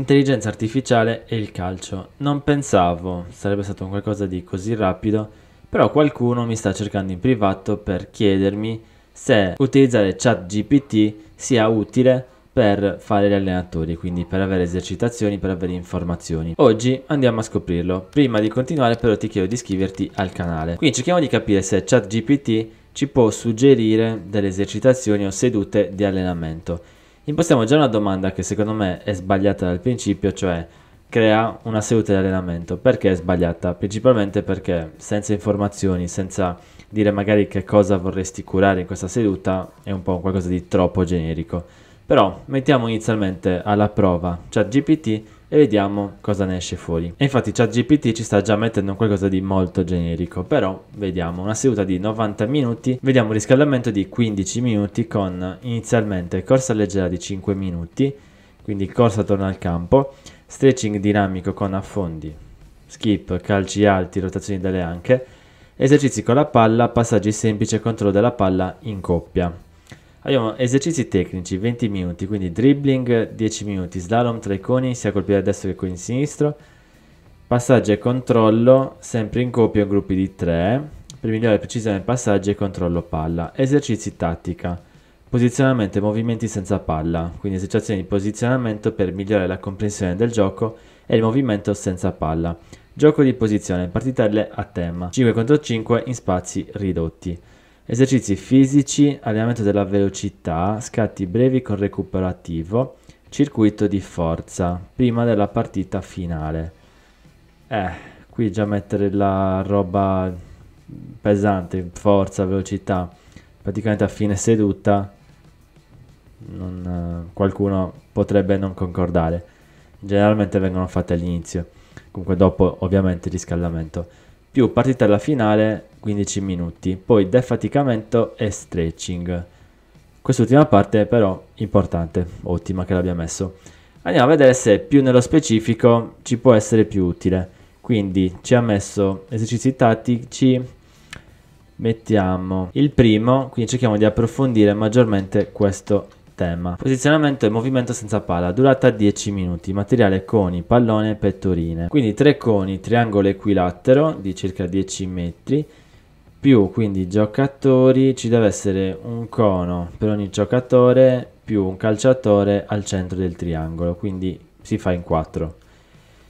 intelligenza artificiale e il calcio. Non pensavo sarebbe stato un qualcosa di così rapido, però qualcuno mi sta cercando in privato per chiedermi se utilizzare ChatGPT sia utile per fare gli allenatori, quindi per avere esercitazioni, per avere informazioni. Oggi andiamo a scoprirlo. Prima di continuare però ti chiedo di iscriverti al canale. Quindi cerchiamo di capire se ChatGPT ci può suggerire delle esercitazioni o sedute di allenamento impostiamo già una domanda che secondo me è sbagliata dal principio, cioè crea una seduta di allenamento. Perché è sbagliata? Principalmente perché senza informazioni, senza dire magari che cosa vorresti curare in questa seduta, è un po' qualcosa di troppo generico. Però mettiamo inizialmente alla prova, cioè GPT e vediamo cosa ne esce fuori. E infatti ChatGPT ci sta già mettendo qualcosa di molto generico, però vediamo una seduta di 90 minuti, vediamo un riscaldamento di 15 minuti con inizialmente corsa leggera di 5 minuti, quindi corsa attorno al campo, stretching dinamico con affondi, skip, calci alti, rotazioni delle anche, esercizi con la palla, passaggi semplici e controllo della palla in coppia. Abbiamo esercizi tecnici 20 minuti, quindi dribbling 10 minuti, slalom tra i coni sia col piede destro che con il sinistro, passaggio e controllo sempre in coppia in gruppi di 3 per migliorare la precisione passaggi e controllo palla. Esercizi tattica, posizionamento e movimenti senza palla, quindi esercitazioni di posizionamento per migliorare la comprensione del gioco e il movimento senza palla. Gioco di posizione, partite a tema, 5 contro 5 in spazi ridotti esercizi fisici, allenamento della velocità, scatti brevi con recuperativo, circuito di forza, prima della partita finale. Eh, qui già mettere la roba pesante, forza, velocità, praticamente a fine seduta non, eh, qualcuno potrebbe non concordare. Generalmente vengono fatte all'inizio, comunque dopo ovviamente riscaldamento più partita alla finale 15 minuti, poi defaticamento e stretching. Quest'ultima parte però importante, ottima che l'abbia messo. Andiamo a vedere se più nello specifico ci può essere più utile. Quindi ci ha messo esercizi tattici, mettiamo il primo, quindi cerchiamo di approfondire maggiormente questo sistema. Posizionamento e movimento senza palla, durata 10 minuti, materiale coni, pallone e pettorine. Quindi tre coni, triangolo equilatero di circa 10 metri, più quindi giocatori, ci deve essere un cono per ogni giocatore, più un calciatore al centro del triangolo, quindi si fa in 4.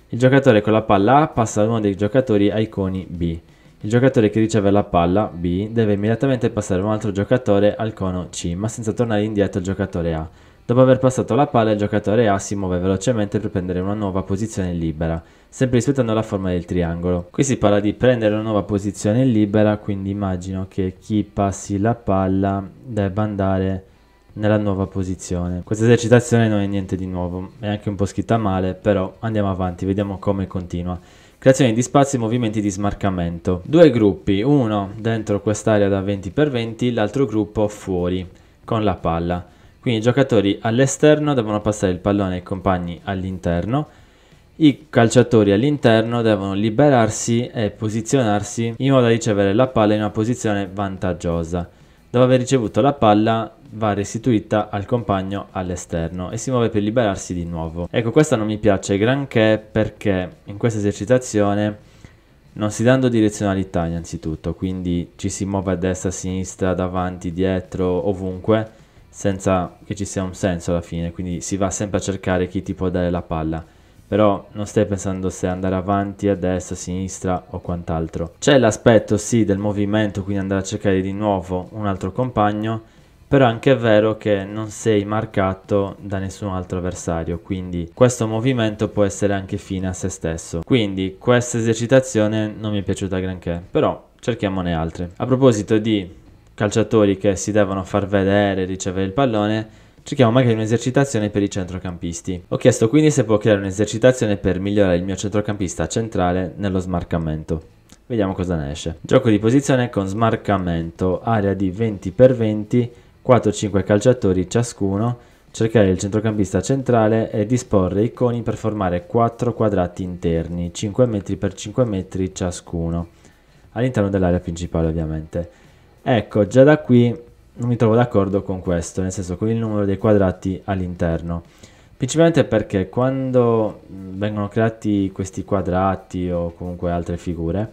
Il giocatore con la palla A passa da uno dei giocatori ai coni B. Il giocatore che riceve la palla B deve immediatamente passare un altro giocatore al cono C, ma senza tornare indietro al giocatore A. Dopo aver passato la palla, il giocatore A si muove velocemente per prendere una nuova posizione libera, sempre rispettando la forma del triangolo. Qui si parla di prendere una nuova posizione libera, quindi immagino che chi passi la palla debba andare nella nuova posizione. Questa esercitazione non è niente di nuovo, è anche un po' scritta male, però andiamo avanti, vediamo come continua creazione di spazi e movimenti di smarcamento. Due gruppi, uno dentro quest'area da 20x20, l'altro gruppo fuori con la palla. Quindi i giocatori all'esterno devono passare il pallone ai compagni all'interno, i calciatori all'interno devono liberarsi e posizionarsi in modo da ricevere la palla in una posizione vantaggiosa. Dopo aver ricevuto la palla va restituita al compagno all'esterno e si muove per liberarsi di nuovo. Ecco, questa non mi piace granché perché in questa esercitazione non si danno direzionalità innanzitutto, quindi ci si muove a destra, a sinistra, davanti, dietro, ovunque, senza che ci sia un senso alla fine, quindi si va sempre a cercare chi ti può dare la palla. Però non stai pensando se andare avanti, a destra, a sinistra o quant'altro. C'è l'aspetto sì del movimento, quindi andare a cercare di nuovo un altro compagno, però anche è vero che non sei marcato da nessun altro avversario, quindi questo movimento può essere anche fine a se stesso. Quindi questa esercitazione non mi è piaciuta granché, però cerchiamone altre. A proposito di calciatori che si devono far vedere, e ricevere il pallone, cerchiamo magari un'esercitazione per i centrocampisti. Ho chiesto quindi se può creare un'esercitazione per migliorare il mio centrocampista centrale nello smarcamento. Vediamo cosa ne esce. Gioco di posizione con smarcamento, area di 20x20 4-5 calciatori ciascuno, cercare il centrocampista centrale e disporre i coni per formare 4 quadrati interni, 5 metri per 5 metri ciascuno, all'interno dell'area principale ovviamente. Ecco, già da qui non mi trovo d'accordo con questo, nel senso con il numero dei quadrati all'interno. Principalmente perché quando vengono creati questi quadrati o comunque altre figure,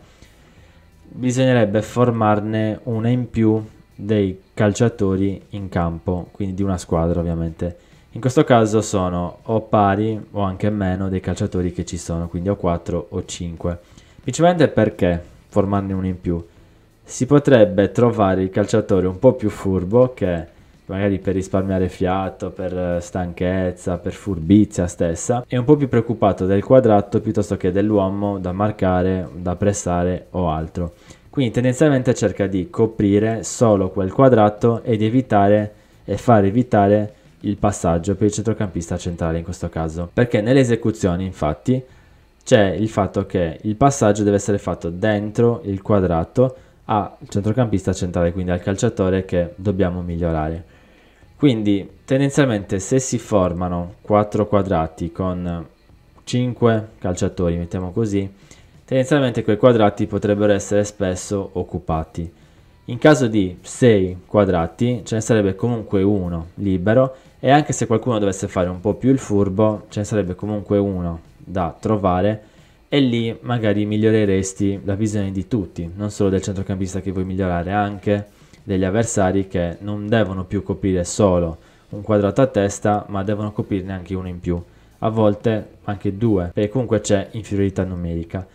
bisognerebbe formarne una in più dei calciatori in campo, quindi di una squadra ovviamente. In questo caso sono o pari o anche meno dei calciatori che ci sono, quindi o 4 o 5. Principalmente perché formarne uno in più? Si potrebbe trovare il calciatore un po' più furbo che magari per risparmiare fiato, per stanchezza, per furbizia stessa, è un po' più preoccupato del quadrato piuttosto che dell'uomo da marcare, da pressare o altro. Quindi tendenzialmente cerca di coprire solo quel quadrato ed evitare e far evitare il passaggio per il centrocampista centrale in questo caso. Perché nelle esecuzioni infatti c'è il fatto che il passaggio deve essere fatto dentro il quadrato al centrocampista centrale, quindi al calciatore che dobbiamo migliorare. Quindi tendenzialmente se si formano 4 quadrati con 5 calciatori, mettiamo così, tendenzialmente quei quadrati potrebbero essere spesso occupati. In caso di 6 quadrati ce ne sarebbe comunque uno libero e anche se qualcuno dovesse fare un po' più il furbo ce ne sarebbe comunque uno da trovare e lì magari miglioreresti la visione di tutti, non solo del centrocampista che vuoi migliorare, anche degli avversari che non devono più coprire solo un quadrato a testa ma devono coprirne anche uno in più, a volte anche due, perché comunque c'è inferiorità numerica.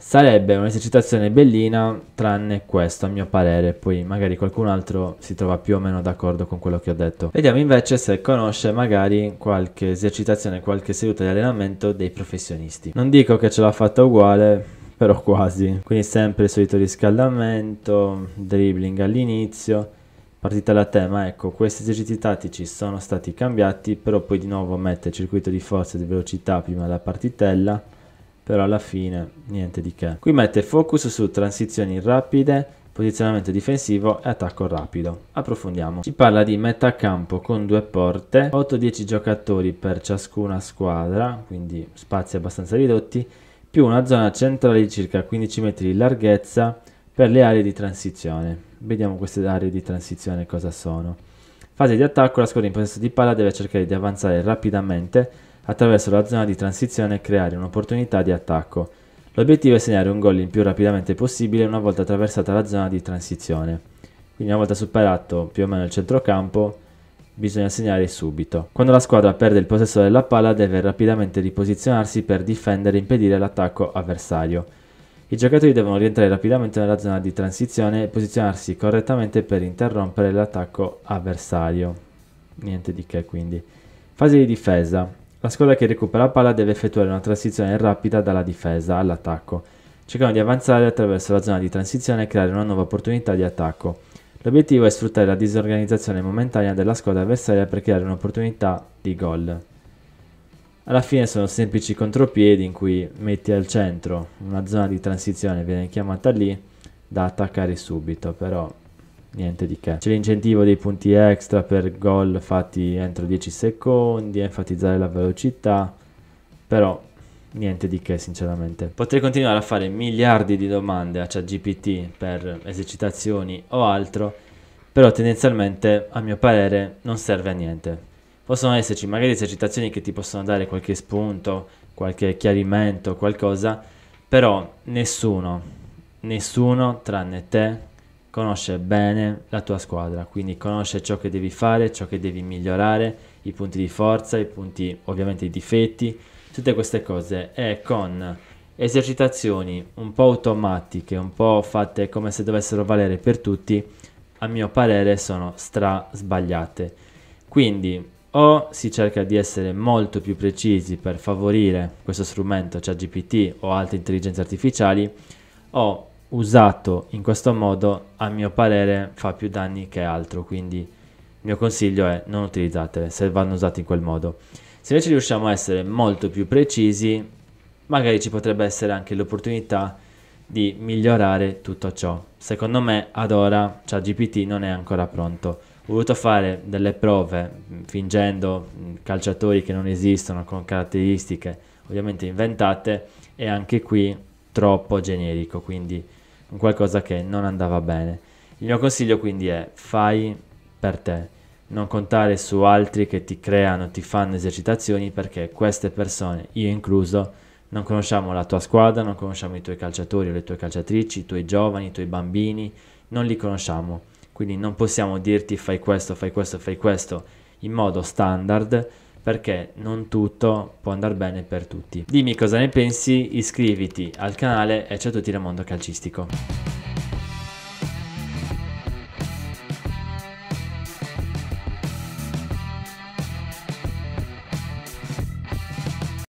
Sarebbe un'esercitazione bellina, tranne questo a mio parere, poi magari qualcun altro si trova più o meno d'accordo con quello che ho detto. Vediamo invece se conosce magari qualche esercitazione, qualche seduta di allenamento dei professionisti. Non dico che ce l'ha fatta uguale, però quasi. Quindi sempre il solito riscaldamento, dribbling all'inizio, partita da tema, ecco, questi esercizi tattici sono stati cambiati, però poi di nuovo mette circuito di forza e di velocità prima della partitella però alla fine niente di che. Qui mette focus su transizioni rapide, posizionamento difensivo e attacco rapido. Approfondiamo. Si parla di metacampo con due porte, 8-10 giocatori per ciascuna squadra, quindi spazi abbastanza ridotti, più una zona centrale di circa 15 metri di larghezza per le aree di transizione. Vediamo queste aree di transizione cosa sono. Fase di attacco, la squadra in possesso di palla deve cercare di avanzare rapidamente attraverso la zona di transizione e creare un'opportunità di attacco. L'obiettivo è segnare un gol il più rapidamente possibile una volta attraversata la zona di transizione. Quindi una volta superato più o meno il centrocampo bisogna segnare subito. Quando la squadra perde il possesso della palla deve rapidamente riposizionarsi per difendere e impedire l'attacco avversario. I giocatori devono rientrare rapidamente nella zona di transizione e posizionarsi correttamente per interrompere l'attacco avversario. Niente di che quindi. Fase di difesa. La squadra che recupera la palla deve effettuare una transizione rapida dalla difesa all'attacco, cercando di avanzare attraverso la zona di transizione e creare una nuova opportunità di attacco. L'obiettivo è sfruttare la disorganizzazione momentanea della squadra avversaria per creare un'opportunità di gol. Alla fine sono semplici contropiedi in cui metti al centro una zona di transizione, viene chiamata lì, da attaccare subito, però niente di che. C'è l'incentivo dei punti extra per gol fatti entro 10 secondi, enfatizzare la velocità, però niente di che sinceramente. Potrei continuare a fare miliardi di domande a ChatGPT per esercitazioni o altro, però tendenzialmente a mio parere non serve a niente. Possono esserci magari esercitazioni che ti possono dare qualche spunto, qualche chiarimento, qualcosa, però nessuno, nessuno tranne te conosce bene la tua squadra, quindi conosce ciò che devi fare, ciò che devi migliorare, i punti di forza, i punti ovviamente i difetti, tutte queste cose e con esercitazioni un po' automatiche, un po' fatte come se dovessero valere per tutti, a mio parere sono stra sbagliate. Quindi o si cerca di essere molto più precisi per favorire questo strumento ChatGPT cioè o altre intelligenze artificiali o usato in questo modo a mio parere fa più danni che altro quindi il mio consiglio è non utilizzatele se vanno usate in quel modo se invece riusciamo a essere molto più precisi magari ci potrebbe essere anche l'opportunità di migliorare tutto ciò secondo me ad ora ChatGPT cioè non è ancora pronto ho voluto fare delle prove mm, fingendo mm, calciatori che non esistono con caratteristiche ovviamente inventate e anche qui troppo generico quindi qualcosa che non andava bene. Il mio consiglio quindi è fai per te, non contare su altri che ti creano, ti fanno esercitazioni perché queste persone, io incluso, non conosciamo la tua squadra, non conosciamo i tuoi calciatori o le tue calciatrici, i tuoi giovani, i tuoi bambini, non li conosciamo. Quindi non possiamo dirti fai questo, fai questo, fai questo in modo standard perché non tutto può andare bene per tutti. Dimmi cosa ne pensi, iscriviti al canale e ciao a tutti da Mondo Calcistico.